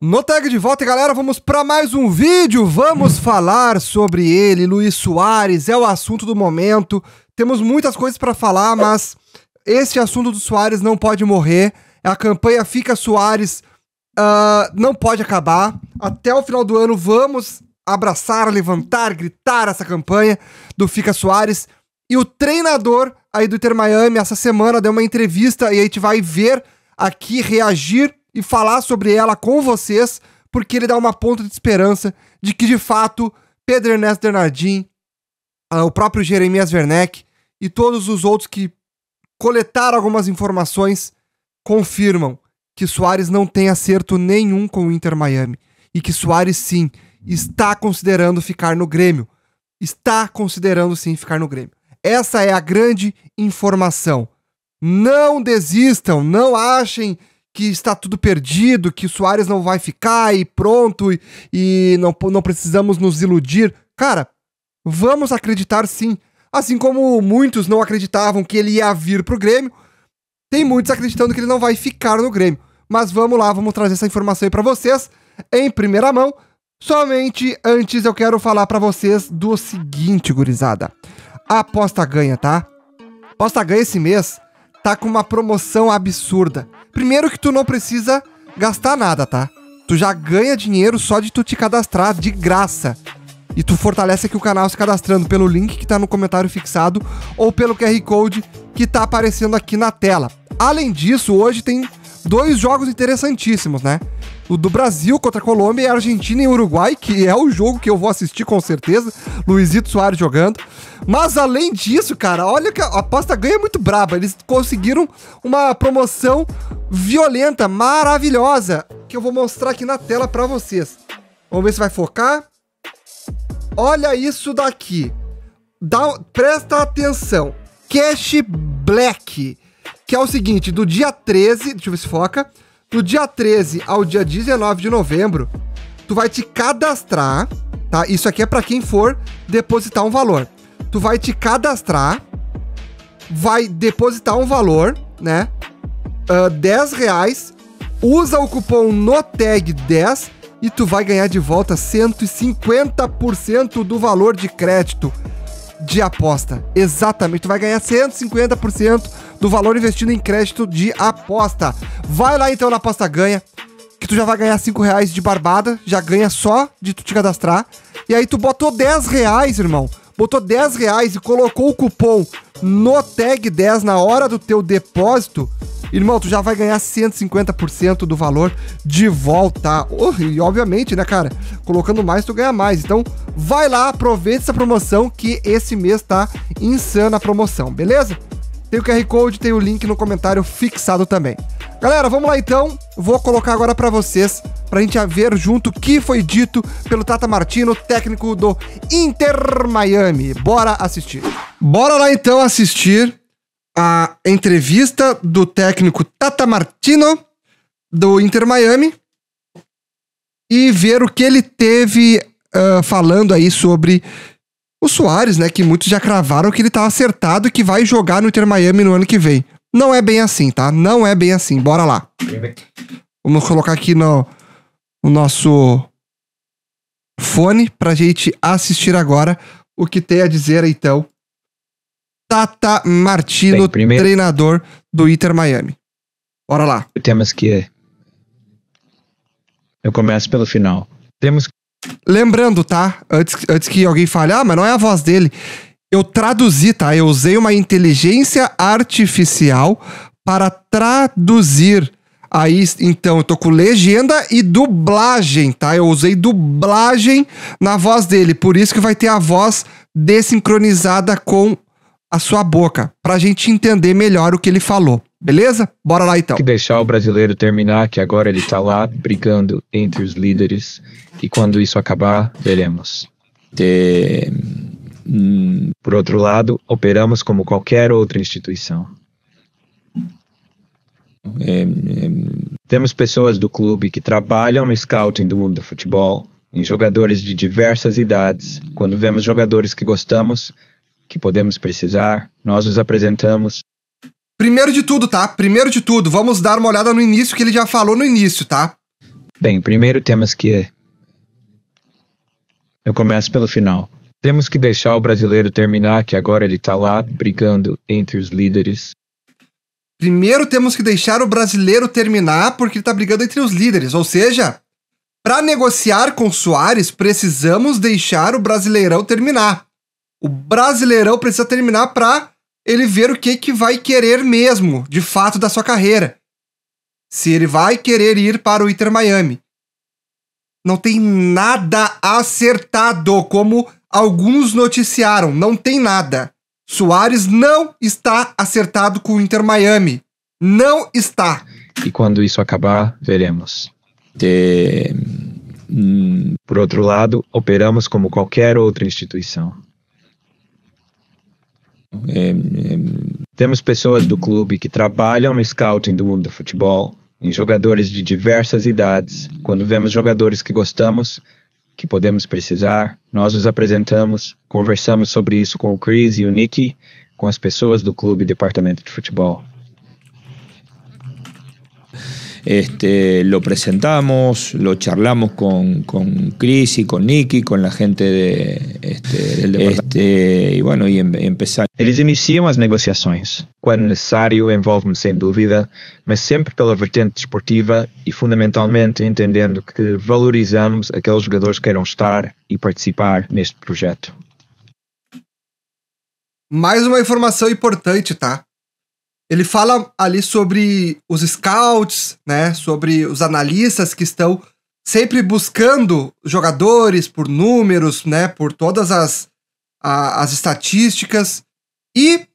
No tag de volta, galera, vamos para mais um vídeo. Vamos falar sobre ele, Luiz Soares, é o assunto do momento. Temos muitas coisas para falar, mas esse assunto do Soares não pode morrer. A campanha Fica Soares uh, não pode acabar. Até o final do ano, vamos abraçar, levantar, gritar essa campanha do Fica Soares. E o treinador aí do Inter Miami, essa semana, deu uma entrevista e a gente vai ver aqui reagir e falar sobre ela com vocês, porque ele dá uma ponta de esperança de que, de fato, Pedro Ernesto Bernardim, ah, o próprio Jeremias Werneck e todos os outros que coletaram algumas informações confirmam que Soares não tem acerto nenhum com o Inter Miami e que Soares sim está considerando ficar no Grêmio. Está considerando sim ficar no Grêmio. Essa é a grande informação. Não desistam, não achem que está tudo perdido, que o Soares não vai ficar e pronto, e, e não, não precisamos nos iludir. Cara, vamos acreditar sim. Assim como muitos não acreditavam que ele ia vir pro Grêmio, tem muitos acreditando que ele não vai ficar no Grêmio. Mas vamos lá, vamos trazer essa informação aí para vocês em primeira mão. Somente antes eu quero falar para vocês do seguinte, gurizada. A aposta ganha, tá? A aposta ganha esse mês tá com uma promoção absurda. Primeiro que tu não precisa gastar nada, tá? Tu já ganha dinheiro só de tu te cadastrar de graça. E tu fortalece aqui o canal se cadastrando pelo link que tá no comentário fixado ou pelo QR Code que tá aparecendo aqui na tela. Além disso, hoje tem dois jogos interessantíssimos, né? o do Brasil contra a Colômbia e é a Argentina e Uruguai, que é o jogo que eu vou assistir com certeza. Luizito Soares jogando. Mas além disso, cara, olha que a aposta ganha é muito braba. Eles conseguiram uma promoção violenta, maravilhosa, que eu vou mostrar aqui na tela para vocês. Vamos ver se vai focar. Olha isso daqui. Dá, presta atenção. Cash Black, que é o seguinte, do dia 13, deixa eu ver se foca, pro dia 13 ao dia 19 de novembro, tu vai te cadastrar, tá? Isso aqui é para quem for depositar um valor. Tu vai te cadastrar, vai depositar um valor, né? Uh, ah, 10 reais, usa o cupom no tag 10 e tu vai ganhar de volta 150% do valor de crédito de aposta. Exatamente, tu vai ganhar 150% do valor investido em crédito de aposta. Vai lá então na aposta ganha, que tu já vai ganhar 5 reais de barbada, já ganha só de tu te cadastrar. E aí tu botou 10 reais, irmão. Botou 10 reais e colocou o cupom no tag 10 na hora do teu depósito. Irmão, tu já vai ganhar 150% do valor de volta. Oh, e obviamente, né, cara? Colocando mais, tu ganha mais. Então, vai lá, aproveita essa promoção que esse mês tá insana a promoção, beleza? Tem o QR Code, tem o link no comentário fixado também. Galera, vamos lá então. Vou colocar agora para vocês, para a gente ver junto o que foi dito pelo Tata Martino, técnico do Inter Miami. Bora assistir. Bora lá então assistir a entrevista do técnico Tata Martino do Inter Miami e ver o que ele teve uh, falando aí sobre o Soares, né, que muitos já cravaram que ele tá acertado que vai jogar no Inter Miami no ano que vem. Não é bem assim, tá? Não é bem assim. Bora lá. Vamos colocar aqui no, no nosso fone pra gente assistir agora o que tem a dizer, então, Tata Martino, bem, primeiro... treinador do Inter Miami. Bora lá. Temos que. Eu começo pelo final. Temos Lembrando, tá? Antes, antes que alguém fale, ah, mas não é a voz dele. Eu traduzi, tá? Eu usei uma inteligência artificial para traduzir. Aí, então, eu tô com legenda e dublagem, tá? Eu usei dublagem na voz dele, por isso que vai ter a voz desincronizada com a sua boca, pra gente entender melhor o que ele falou. Beleza? Bora lá então. Tem que deixar o brasileiro terminar, que agora ele tá lá brigando entre os líderes. E quando isso acabar, veremos. É, por outro lado, operamos como qualquer outra instituição. É, é, temos pessoas do clube que trabalham no scouting do mundo do futebol, em jogadores de diversas idades. Quando vemos jogadores que gostamos, que podemos precisar, nós os apresentamos Primeiro de tudo, tá? Primeiro de tudo, vamos dar uma olhada no início que ele já falou no início, tá? Bem, primeiro temos que. Eu começo pelo final. Temos que deixar o brasileiro terminar, que agora ele tá lá brigando entre os líderes. Primeiro temos que deixar o brasileiro terminar, porque ele tá brigando entre os líderes. Ou seja, para negociar com Soares, precisamos deixar o brasileirão terminar. O brasileirão precisa terminar para ele ver o que, que vai querer mesmo, de fato, da sua carreira. Se ele vai querer ir para o Inter Miami. Não tem nada acertado, como alguns noticiaram. Não tem nada. Soares não está acertado com o Inter Miami. Não está. E quando isso acabar, veremos. De... Hum, por outro lado, operamos como qualquer outra instituição. É, é, temos pessoas do clube que trabalham no scouting do mundo do futebol, em jogadores de diversas idades. Quando vemos jogadores que gostamos, que podemos precisar, nós os apresentamos, conversamos sobre isso com o Chris e o Nick, com as pessoas do clube e departamento de futebol. Este, lo presentamos, lo charlamos con, con Chris y con Nicky, con la gente de, este, del departamento. Este, y bueno, y em, empezamos. Eles iniciam as negociações. Quando necessário, envolvem-me sem dúvida, mas sempre pela vertente desportiva e fundamentalmente entendendo que valorizamos aqueles jogadores que queiram estar e participar neste projeto. Mais uma informação importante, tá? Ele fala ali sobre os scouts, né? Sobre os analistas que estão sempre buscando jogadores por números, né? Por todas as, a, as estatísticas. E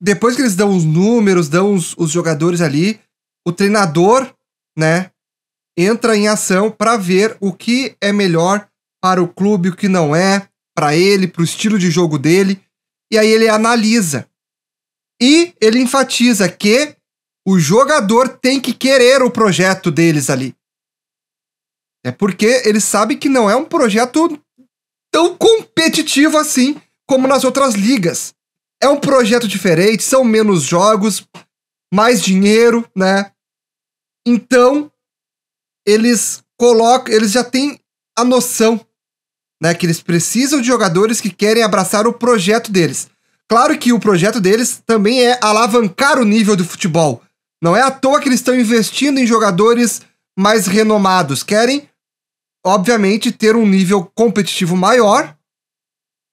depois que eles dão os números, dão os, os jogadores ali, o treinador, né? Entra em ação para ver o que é melhor para o clube, o que não é, para ele, para o estilo de jogo dele. E aí ele analisa. E ele enfatiza que o jogador tem que querer o projeto deles ali. É porque ele sabe que não é um projeto tão competitivo assim como nas outras ligas. É um projeto diferente, são menos jogos, mais dinheiro, né? Então, eles colocam, eles já têm a noção, né, que eles precisam de jogadores que querem abraçar o projeto deles. Claro que o projeto deles também é alavancar o nível do futebol. Não é à toa que eles estão investindo em jogadores mais renomados. Querem, obviamente, ter um nível competitivo maior,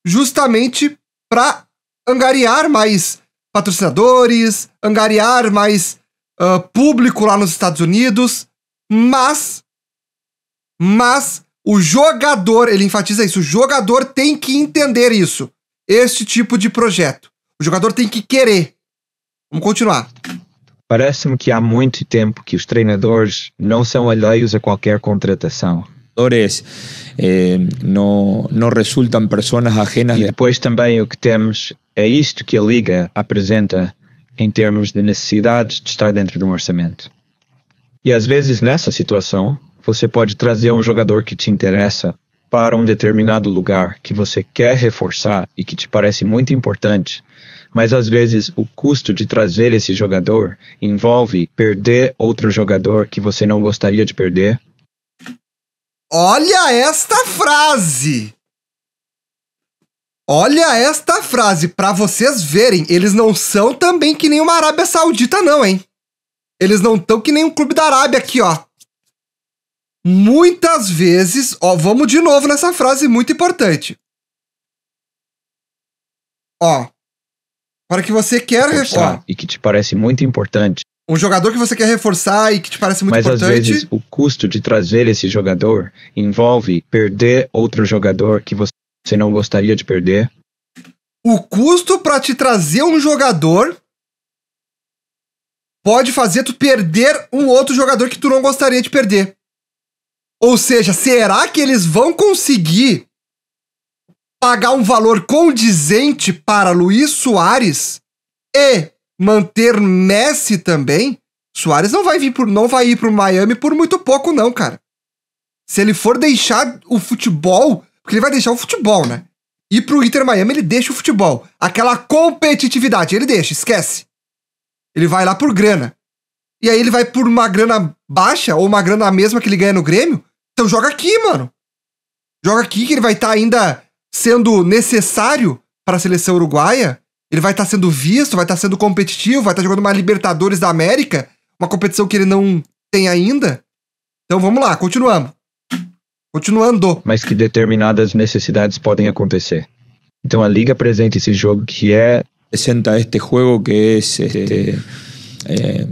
justamente para angariar mais patrocinadores, angariar mais uh, público lá nos Estados Unidos. Mas, mas o jogador, ele enfatiza isso, o jogador tem que entender isso este tipo de projeto. O jogador tem que querer. Vamos continuar. Parece-me que há muito tempo que os treinadores não são alheios a qualquer contratação. Eh, não, não resultam pessoas ajenas. E depois também o que temos é isto que a Liga apresenta em termos de necessidade de estar dentro de um orçamento. E às vezes nessa situação você pode trazer um jogador que te interessa para um determinado lugar que você quer reforçar e que te parece muito importante, mas às vezes o custo de trazer esse jogador envolve perder outro jogador que você não gostaria de perder? Olha esta frase! Olha esta frase, para vocês verem, eles não são também que nem uma Arábia Saudita não, hein? Eles não estão que nem um clube da Arábia aqui, ó, Muitas vezes, ó, vamos de novo nessa frase muito importante. Ó, para que você quer reforçar e que te parece muito importante. Um jogador que você quer reforçar e que te parece muito Mas importante. Mas às vezes o custo de trazer esse jogador envolve perder outro jogador que você não gostaria de perder. O custo para te trazer um jogador pode fazer tu perder um outro jogador que tu não gostaria de perder. Ou seja, será que eles vão conseguir pagar um valor condizente para Luiz Soares e manter Messi também? Soares não vai vir por, não vai ir o Miami por muito pouco não, cara. Se ele for deixar o futebol, porque ele vai deixar o futebol, né? E pro Inter Miami ele deixa o futebol, aquela competitividade, ele deixa, esquece. Ele vai lá por grana. E aí ele vai por uma grana baixa ou uma grana mesma que ele ganha no Grêmio então joga aqui, mano. Joga aqui que ele vai estar tá ainda sendo necessário para a seleção uruguaia. Ele vai estar tá sendo visto, vai estar tá sendo competitivo, vai estar tá jogando uma Libertadores da América, uma competição que ele não tem ainda. Então vamos lá, continuamos. Continuando. Mas que determinadas necessidades podem acontecer. Então a liga apresenta esse jogo que é presenta este jogo que es este é,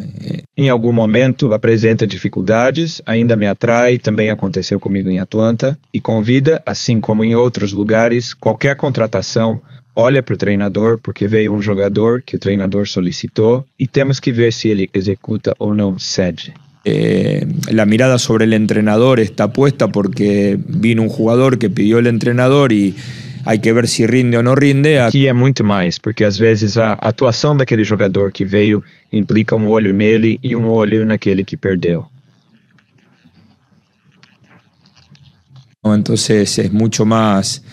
em algum momento apresenta dificuldades, ainda me atrai, também aconteceu comigo em Atlanta, e convida, assim como em outros lugares, qualquer contratação olha para o treinador, porque veio um jogador que o treinador solicitou, e temos que ver se ele executa ou não cede. Eh, é, la mirada sobre el entrenador está puesta porque vino un jugador que pidió el entrenador y Aí que ver se rinde ou não rinde. Aqui é muito mais, porque às vezes a atuação daquele jogador que veio implica um olho nele e um olho naquele que perdeu. Então, é muito mais.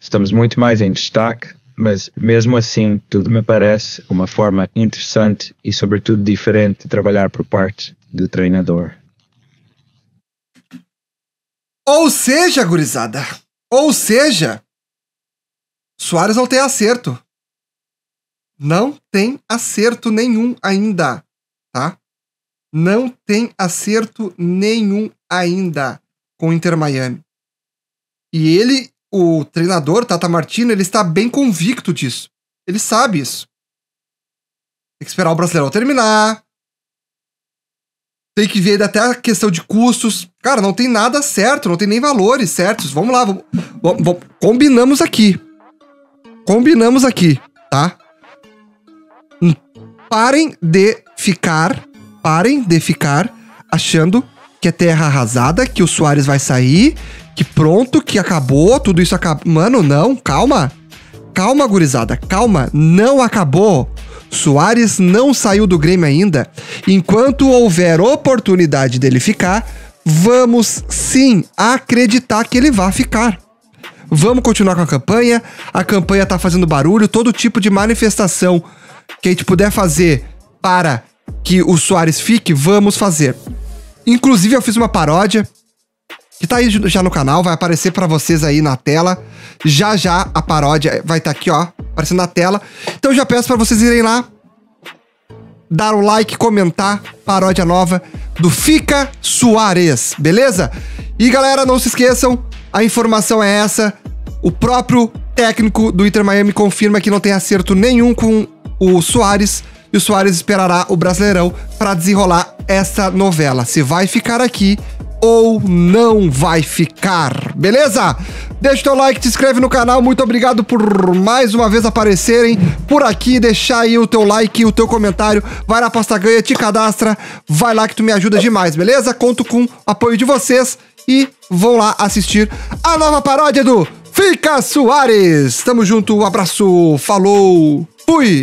Estamos muito mais em destaque, mas mesmo assim, tudo me parece uma forma interessante e, sobretudo, diferente de trabalhar por parte do treinador. Ou seja, gurizada, ou seja, Soares não tem acerto. Não tem acerto nenhum ainda, tá? Não tem acerto nenhum ainda com o Inter Miami. E ele, o treinador, Tata Martino, ele está bem convicto disso. Ele sabe isso. Tem que esperar o Brasileirão terminar. Tem que ver até a questão de custos. Cara, não tem nada certo, não tem nem valores certos. Vamos lá, vamos, vamos, vamos combinamos aqui combinamos aqui, tá? Hum, parem de ficar, parem de ficar achando que é terra arrasada, que o Soares vai sair, que pronto, que acabou, tudo isso acabou. Mano, não, calma. Calma, gurizada, calma, não acabou. Soares não saiu do Grêmio ainda. Enquanto houver oportunidade dele ficar, vamos sim acreditar que ele vai ficar. Vamos continuar com a campanha. A campanha tá fazendo barulho. Todo tipo de manifestação que a gente puder fazer para que o Soares fique, vamos fazer. Inclusive, eu fiz uma paródia que tá aí já no canal, vai aparecer para vocês aí na tela. Já já a paródia vai estar tá aqui, ó, aparecendo na tela. Então já peço para vocês irem lá dar o like, comentar paródia nova do Fica Soares, beleza? E galera, não se esqueçam, a informação é essa. O próprio técnico do Inter Miami confirma que não tem acerto nenhum com o Soares e o Soares esperará o Brasileirão para desenrolar essa novela. Se vai ficar aqui ou não vai ficar, beleza? Deixa o teu like, te inscreve no canal, muito obrigado por mais uma vez aparecerem por aqui, deixar aí o teu like, o teu comentário, vai na pasta Ganha, te cadastra, vai lá que tu me ajuda demais, beleza? Conto com o apoio de vocês e vão lá assistir a nova paródia do Fica Soares. Tamo junto, um abraço, falou, fui!